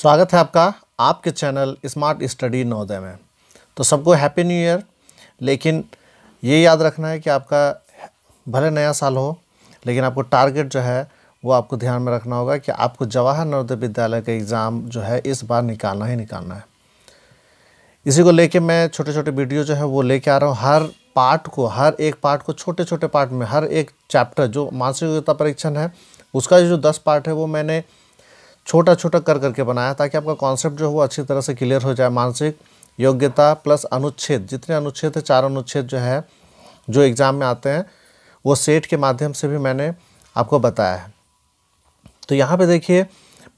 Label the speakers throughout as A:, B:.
A: स्वागत है आपका आपके चैनल स्मार्ट स्टडी नवोदय में तो सबको हैप्पी न्यू ईयर लेकिन ये याद रखना है कि आपका भले नया साल हो लेकिन आपको टारगेट जो है वो आपको ध्यान में रखना होगा कि आपको जवाहर नवोदय विद्यालय का एग्ज़ाम जो है इस बार निकालना ही निकालना है इसी को लेके मैं छोटे छोटे वीडियो जो है वो लेके आ रहा हूँ हर पार्ट को हर एक पार्ट को छोटे छोटे पार्ट में हर एक चैप्टर जो मानसिक योग्यता परीक्षण है उसका जो दस पार्ट है वो मैंने छोटा छोटा कर करके बनाया ताकि आपका कॉन्सेप्ट जो है वो अच्छी तरह से क्लियर हो जाए मानसिक योग्यता प्लस अनुच्छेद जितने अनुच्छेद है चार अनुच्छेद जो है जो एग्ज़ाम में आते हैं वो सेट के माध्यम से भी मैंने आपको बताया है तो यहाँ पे देखिए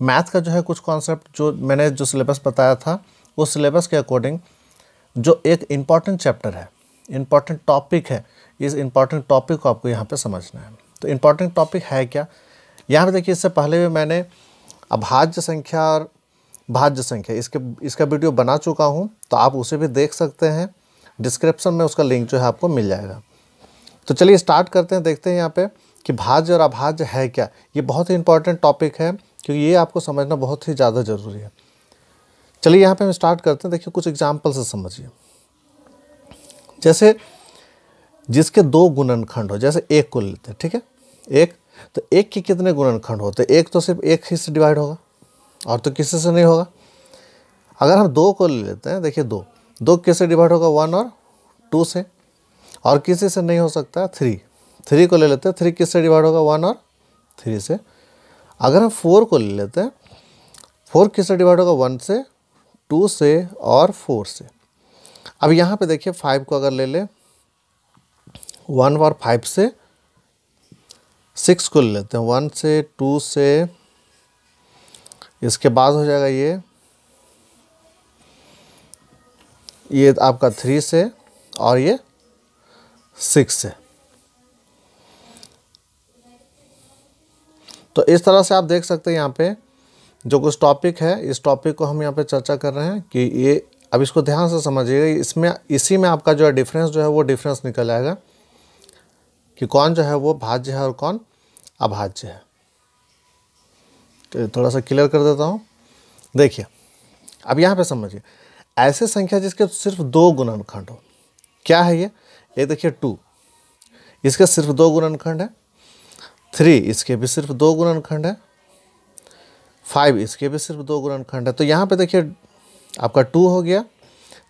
A: मैथ का जो है कुछ कॉन्सेप्ट जो मैंने जो सिलेबस बताया था उस सिलेबस के अकॉर्डिंग जो एक इम्पॉर्टेंट चैप्टर है इम्पॉर्टेंट टॉपिक है इस इम्पॉर्टेंट टॉपिक को आपको यहाँ पर समझना है तो इम्पॉर्टेंट टॉपिक है क्या यहाँ पर देखिए इससे पहले भी मैंने अभाज्य संख्या और भाज्य संख्या इसके इसका वीडियो बना चुका हूँ तो आप उसे भी देख सकते हैं डिस्क्रिप्शन में उसका लिंक जो है आपको मिल जाएगा तो चलिए स्टार्ट करते हैं देखते हैं यहाँ पे कि भाज्य और अभाज्य है क्या ये बहुत ही इंपॉर्टेंट टॉपिक है क्योंकि ये आपको समझना बहुत ही ज़्यादा ज़रूरी है चलिए यहाँ पे हम स्टार्ट करते हैं देखिए कुछ एग्जाम्पल से समझिए जैसे जिसके दो गुणनखंड हो जैसे एक को लेते हैं ठीक है एक तो एक के कितने गुणनखंड होते एक तो सिर्फ एक ही से डिवाइड होगा और तो किसी से नहीं होगा अगर हम दो को ले लेते हैं देखिए दो दो किससे डिवाइड होगा वन और टू से और किसी से नहीं हो सकता थ्री थ्री को ले लेते हैं थ्री किससे डिवाइड होगा वन और थ्री से अगर हम फोर को ले लेते हैं फोर किससे डिवाइड होगा वन से टू से और फोर से अब यहाँ पे देखिए फाइव को अगर ले लें वन और फाइव से सिक्स को ले लेते हैं वन से टू से इसके बाद हो जाएगा ये ये आपका थ्री से और ये सिक्स से तो इस तरह से आप देख सकते हैं यहाँ पे जो कुछ टॉपिक है इस टॉपिक को हम यहाँ पे चर्चा कर रहे हैं कि ये अब इसको ध्यान से समझिएगा इसमें इसी में आपका जो है डिफरेंस जो है वो डिफरेंस निकल आएगा कि कौन जो है वो भाज्य है और कौन अभाज्य है तो थोड़ा सा क्लियर कर देता हूँ देखिए अब यहाँ पे समझिए ऐसे संख्या जिसके सिर्फ दो गुणनखंड हो क्या है ये ये देखिए टू इसके सिर्फ दो गुणनखंड है थ्री इसके भी सिर्फ दो गुणनखंड है फाइव इसके भी सिर्फ दो गुणनखंड है तो यहाँ पे देखिए आपका टू हो गया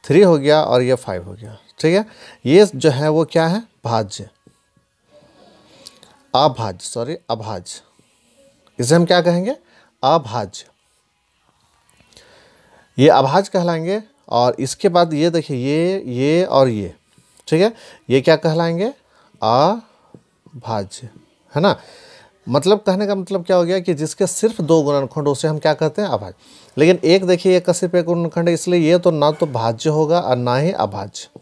A: थ्री हो गया और ये फाइव हो गया ठीक है ये जो है वो क्या है भाज्य अभाज सॉरी अभाज इसे हम क्या कहेंगे अभाज ये अभाज कहलाएंगे और इसके बाद ये देखिए ये ये और ये ठीक है ये क्या कहलाएंगे अभाज है ना मतलब कहने का मतलब क्या हो गया कि जिसके सिर्फ दो गुणनखंड उसे हम क्या कहते हैं अभाज्य लेकिन एक देखिए एक का सिर्फ एक गुणनखंड इसलिए ये तो ना तो भाज्य होगा और ना ही अभाज्य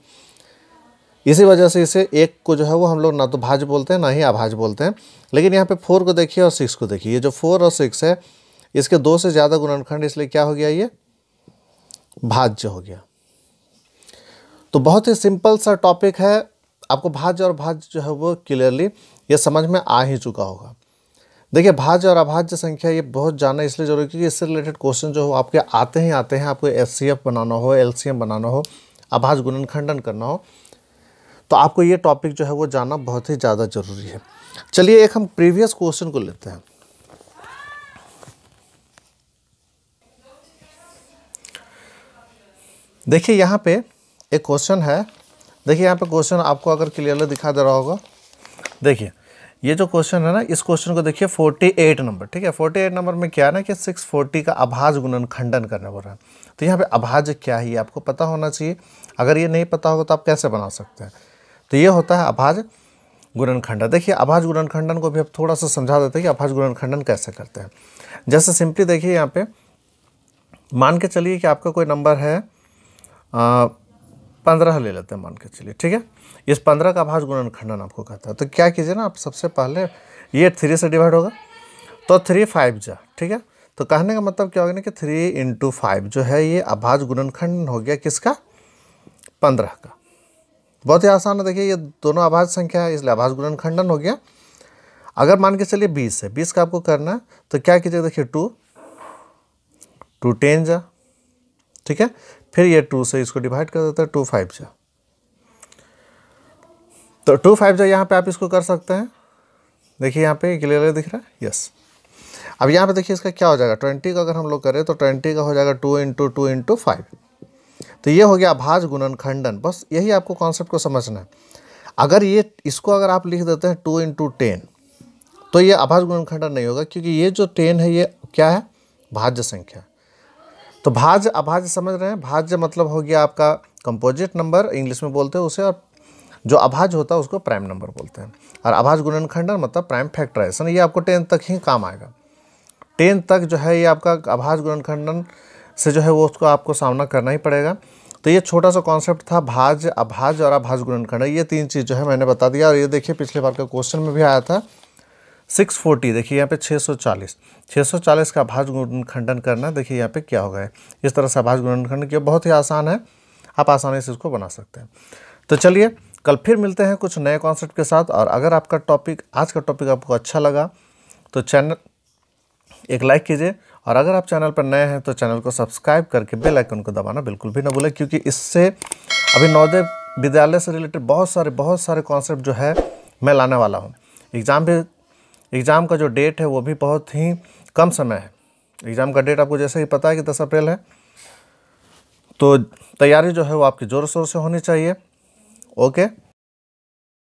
A: इसी वजह से इसे एक को जो है वो हम लोग ना तो भाज बोलते हैं ना ही आभाज बोलते हैं लेकिन यहाँ पे फोर को देखिए और सिक्स को देखिए ये जो फोर और सिक्स है इसके दो से ज़्यादा गुणनखंड इसलिए क्या हो गया ये भाज्य हो गया तो बहुत ही सिंपल सा टॉपिक है आपको भाज्य और भाज्य जो है वो क्लियरली ये समझ में आ ही चुका होगा देखिए भाज्य और अभाज्य संख्या ये बहुत जानना इसलिए जरूरी क्योंकि इससे रिलेटेड क्वेश्चन जो हो आपके आते ही आते हैं आपको एफ बनाना हो एल बनाना हो अभाज गुणन करना हो तो आपको ये टॉपिक जो है वो जानना बहुत ही ज़्यादा ज़रूरी है चलिए एक हम प्रीवियस क्वेश्चन को लेते हैं देखिए यहाँ पे एक क्वेश्चन है देखिए यहाँ पे क्वेश्चन आपको अगर क्लियरली दिखा दे रहा होगा देखिए ये जो क्वेश्चन है ना इस क्वेश्चन को देखिए 48 नंबर ठीक है 48 नंबर में क्या है ना कि 640 का अभाज गुणन खंडन करने बोल रहा है तो यहाँ पे अभाज क्या है ये आपको पता होना चाहिए अगर ये नहीं पता होगा तो आप कैसे बना सकते हैं तो ये होता है अभाज गुणन खंडन देखिए अभाज गुणन खंडन को भी अब थोड़ा सा समझा देते हैं कि अभाज गुणन खंडन कैसे करते हैं जैसे सिंपली देखिए यहाँ पे मान के चलिए कि आपका कोई नंबर है पंद्रह ले लेते हैं मान के चलिए ठीक है इस पंद्रह का अभाज गुणन खंडन आपको कहता है तो क्या कीजिए ना आप सबसे पहले ये थ्री से डिवाइड होगा तो थ्री फाइव जा ठीक है तो कहने का मतलब क्या होगा ना कि थ्री इंटू फाइव जो है ये अभाज गुणन खंडन हो गया किसका पंद्रह का बहुत ही आसान है देखिए ये दोनों आभाज संख्या है इसलिए आभाज गुणन खंडन हो गया अगर मान के चलिए बीस है बीस का आपको करना है तो क्या कीजिएगा देखिए टू टू टेन जा ठीक है फिर ये टू से इसको डिवाइड कर देता है टू फाइव जा तो टू फाइव जा यहाँ पे आप इसको कर सकते हैं देखिए यहाँ पे क्लियर दिख रहा है यस अब यहाँ पे देखिए इसका क्या हो जाएगा ट्वेंटी का अगर हम लोग करें तो ट्वेंटी का हो जाएगा two into two into five तो ये हो गया अभाज गुणन खंडन बस यही आपको कॉन्सेप्ट को समझना है अगर ये इसको अगर आप लिख देते हैं टू इंटू टेन तो ये अभाज गुणन खंडन नहीं होगा क्योंकि ये जो टेन है ये क्या है भाज्य संख्या तो भाज्य अभाज्य समझ रहे हैं भाज्य मतलब हो गया आपका कंपोजिट नंबर इंग्लिश में बोलते हैं उसे और जो अभाज्य होता है उसको प्राइम नंबर बोलते हैं और अभाज गुणन खंडन मतलब प्राइम फैक्ट्राइजेशन ये आपको टेन तक ही काम आएगा टेन तक जो है ये आपका अभाज गुणन खंडन से जो है वो उसको आपको सामना करना ही पड़ेगा तो ये छोटा सा कॉन्सेप्ट था भाज अभाज और अभाज गुणन करना ये तीन चीज़ जो है मैंने बता दिया और ये देखिए पिछले बार का क्वेश्चन में भी आया था 640 देखिए यहाँ पे 640 640 का भाज गुणन खंडन करना देखिए यहाँ पे क्या हो गया इस तरह से भाज गुणन खंडन किया बहुत ही आसान है आप आसानी से इसको बना सकते हैं तो चलिए कल फिर मिलते हैं कुछ नए कॉन्सेप्ट के साथ और अगर आपका टॉपिक आज का टॉपिक आपको अच्छा लगा तो चैनल एक लाइक कीजिए और अगर आप चैनल पर नए हैं तो चैनल को सब्सक्राइब करके बेल आइकन को दबाना बिल्कुल भी ना भूलें क्योंकि इससे अभी नवोदय विद्यालय से रिलेटेड बहुत सारे बहुत सारे कॉन्सेप्ट जो है मैं लाने वाला हूँ एग्ज़ाम भी एग्ज़ाम का जो डेट है वो भी बहुत ही कम समय है एग्ज़ाम का डेट आपको जैसे ही पता है कि दस अप्रैल है तो तैयारी जो है वो आपकी ज़ोर शोर से होनी चाहिए ओके